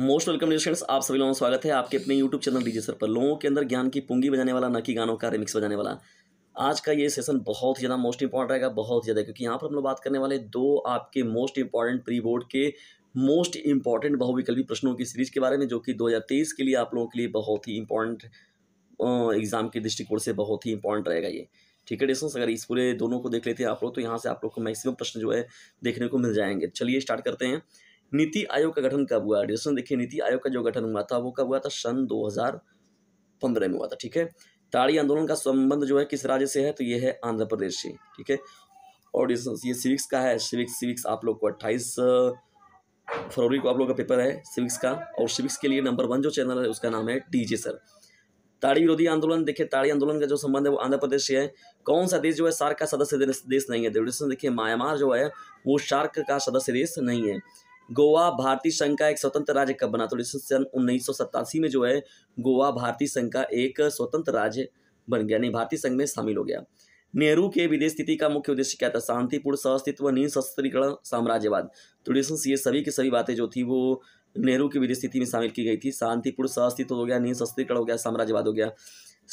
most welcome dear आप सभी लोगों का स्वागत है आपके अपने यूट्यूब चैनल डीजे सर पर लोगों के अंदर ज्ञान की पुंगी बजाने वाला न कि गानों का रिमिक्स बजाने वाला आज का ये सेशन बहुत ज़्यादा मोस्ट इंपॉर्टेंट रहेगा बहुत ज़्यादा क्योंकि यहाँ पर हम लोग बात करने वाले दो आपके मोस्ट इंपॉर्टेंट प्री बोर्ड के मोस्ट इंपॉर्टेंट बहुविकल्पी प्रश्नों की सीरीज के बारे में जो कि दो के लिए आप लोगों के लिए बहुत ही इंपॉर्टेंट एग्जाम के दृष्टिकोण से बहुत ही इंपॉर्टेंट रहेगा ये ठीक है डिस्टेंस अगर इस पूरे दोनों को देख लेते हैं आप लोग तो यहाँ से आप लोग को मैक्सिमम प्रश्न जो है देखने को मिल जाएंगे चलिए स्टार्ट करते हैं नीति आयोग का गठन कब हुआ रिलेशन देखिए नीति आयोग का जो गठन हुआ था वो कब हुआ था सन 2015 में हुआ था ठीक है ताड़ी आंदोलन का संबंध जो है किस राज्य से है तो ये है आंध्र प्रदेश से ठीक है और ये सिविक्स का है सिविक्स सिविक्स आप लोग को अट्ठाईस फरवरी को आप लोग का पेपर है सिविक्स का और सिविक्स के लिए नंबर वन जो चैनल है उसका नाम है टी सर ताड़ी विरोधी आंदोलन देखिए ताड़ी आंदोलन का जो संबंध है वो आंध्र प्रदेश से है कौन सा देश जो है सार्क का सदस्य देश नहीं है देखिए म्यांमार जो है वो शार्क का सदस्य देश नहीं है गोवा भारतीय संघ का एक स्वतंत्र राज्य कब बना तो सन उन्नीस में जो है गोवा भारतीय संघ का एक स्वतंत्र राज्य बन गया नहीं भारतीय संघ में शामिल हो गया नेहरू के विदेश नीति का मुख्य उद्देश्य क्या था शांतिपूर्ण सस्तित्व निशस्त्रीकरण साम्राज्यवाद तो ये सभी की सभी बातें जो थी वो नेहरू की विदेश नीति में शामिल की गई थी शांतिपूर्ण सस्तित्व हो गया शस्त्रीकरण हो गया साम्राज्यवाद हो गया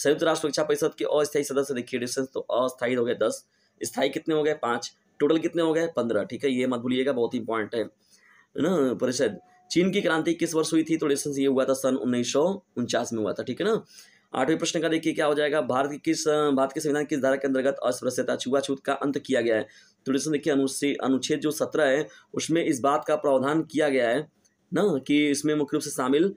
संयुक्त राष्ट्र सुरक्षा परिषद के अस्थायी सदस्य देखिए डिस्टेंस तो अस्थायी हो गए दस स्थायी कितने हो गए पाँच टोटल कितने हो गए पंद्रह ठीक है ये मत भूलिएगा बहुत इंपॉर्टेंट है ना परिषद चीन की क्रांति किस वर्ष हुई थी तो डिस्टेंस ये हुआ था सन उन्नीस में हुआ था ठीक है ना आठवें प्रश्न का देखिए क्या हो जाएगा भारत की किस भारत के संविधान किस धारा के अंतर्गत अस्पृश्यता छुआछूत का अंत किया गया है तो डिस्टेंस देखिए अनुच्छेद अनुच्छेद जो सत्रह है उसमें इस बात का प्रावधान किया गया है ना कि इसमें मुख्य रूप से शामिल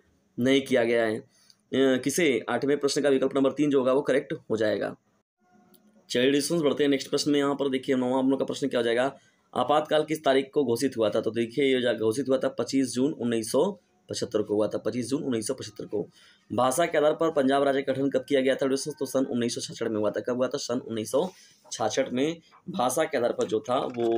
नहीं किया गया है किसे आठवें प्रश्न का विकल्प नंबर तीन जो होगा वो करेक्ट हो जाएगा चलिए डिस्टेंस बढ़ते हैं नेक्स्ट प्रश्न में यहाँ पर देखिए नौवा हम लोग का प्रश्न क्या हो जाएगा आपातकाल किस तारीख को घोषित हुआ था तो देखिए ये घोषित हुआ था पच्चीस जून उन्नीस पचहत्तर को हुआ था पच्चीस जून उन्नीस सौ पचहत्तर को भाषा के आधार पर पंजाब राज्य का गठन कब किया गया था तो सन उन्नीस सौ में हुआ था कब हुआ था सन उन्नीस सौ में भाषा के आधार पर जो था वो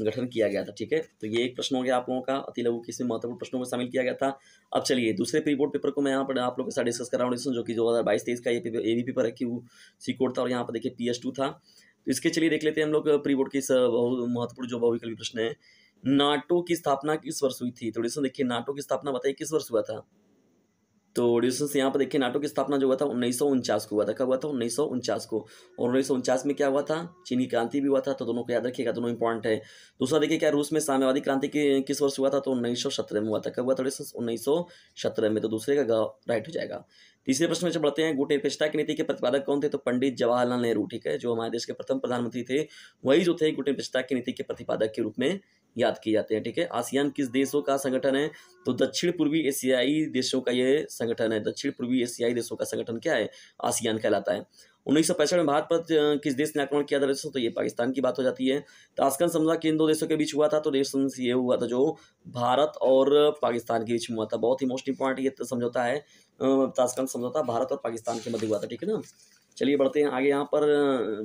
गठन किया गया था ठीक है तो ये एक प्रश्न हो गया आप लोगों का अति लघु किसी महत्वपूर्ण प्रश्नों में शामिल किया गया था अब चलिए दूसरे प्री बोर्ड पेपर को मैं यहाँ पर आप लोगों के साथ डिस्कस कर रहा हूँ जो कि दो हज़ार बाईस तेईस का ये पेपर ए वी पेपर है कि वो सी कोड था और यहाँ पर देखिए पी एस टू था तो इसके चलिए देख लेते हैं हम लोग प्री बोर्ड के इस बहुत महत्वपूर्ण जो बहुविकल्पी प्रश्न है नाटो की स्थापना किस वर्ष हुई थी थोड़ी तो सा देखिए नाटो की स्थापना बताइए किस वर्ष हुआ था तो ड्यूसस यहाँ पर देखिए नाटो की स्थापना जो हुआ था उन्नीस को हुआ था कब हुआ था उन्नीस को और उन्नीस में क्या हुआ था चीनी क्रांति भी हुआ था तो दोनों को याद रखिएगा दोनों इंपॉर्टेंट है दूसरा देखिए क्या रूस में साम्यवादी क्रांति के किस वर्ष हुआ था तो उन्नीस में हुआ था कब हुआ था ड्यूसस उन्नीस में तो दूसरे का राइट हो जाएगा तीसरे प्रश्न में जब बढ़ते हैं गुटे निरपेक्षता की नीति के प्रतिपादक कौन थे तो पंडित जवाहरलाल नेहरू ठीक है जो हमारे देश के प्रथम प्रधानमंत्री थे वही जो थे गुटे निरपेक्षता की नीति के प्रतिपादक के रूप में याद किए जाते हैं ठीक है आसियान किस देशों का संगठन है तो दक्षिण पूर्वी एशियाई देशों का ये संगठन है दक्षिण पूर्वी एशियाई देशों का संगठन क्या है आसियान कहलाता है उन्नीस सौ पैंसठ में भारत पर किस देश ने आक्रमण किया था तो ये पाकिस्तान की बात हो जाती है ताशकंद तो समझा कि इन दो देशों के बीच हुआ था तो देश ये हुआ था जो भारत और पाकिस्तान के बीच हुआ था बहुत ही मोस्ट इंपॉर्टेंट ये समझौता है ताशकंद तो समझौता भारत और पाकिस्तान के मध्य हुआ था ठीक है ना चलिए बढ़ते हैं आगे यहाँ पर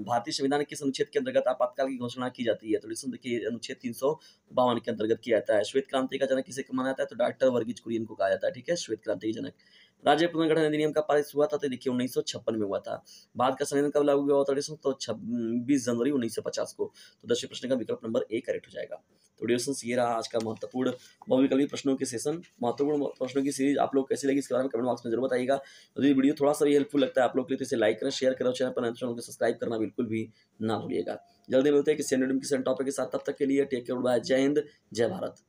भारतीय संविधान किस अनुच्छेद के अंतर्गत आपातकाल की घोषणा की जाती है तो देखिए अनुच्छेद तीन सौ बावन के अंतर्गत किया जाता है श्वेत क्रांति का जनक किसे माना जाता है तो डॉक्टर वर्गीज कुरियन को कहा जाता है ठीक है श्वेत क्रांति के जनक राज्य पुनर्गठन अधिनियम का पारित हुआ था तो देखिए उन्नीस में हुआ था भारत का संविधान कब लागू हुआ था तो छब्बीस जनवरी उन्नीस को तो दस प्रश्न का विकल्प नंबर ए करेक्ट हो जाएगा तो डिस्कशन ये रहा आज का महत्वपूर्ण बहुविकल्पी प्रश्नों के सेशन महत्वपूर्ण प्रश्नों की सीरीज आप लोग कैसे लगी इसके बारे में कमेंट बॉक्स में जरूर बताइएगा यदि तो वीडियो थोड़ा सा भी हेल्पफुल लगता है आप लोग के लिए तो इसे लाइक करें शेयर करें चैनल पर तो चैनल को सब्सक्राइब करना बिल्कुल भी ना भूलिएगा जल्दी मिलते हैं किसी टॉपिक के साथ तब तक के लिए टेक केयर बाय जय हिंद जय भारत